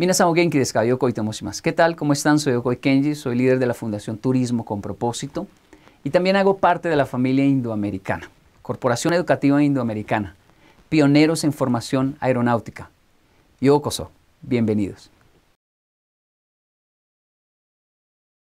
¿Qué tal? ¿Cómo están? Soy Yokoi Kenji, soy líder de la Fundación Turismo con Propósito y también hago parte de la familia indoamericana, Corporación Educativa Indoamericana, pioneros en formación aeronáutica. Yo Koso, bienvenidos.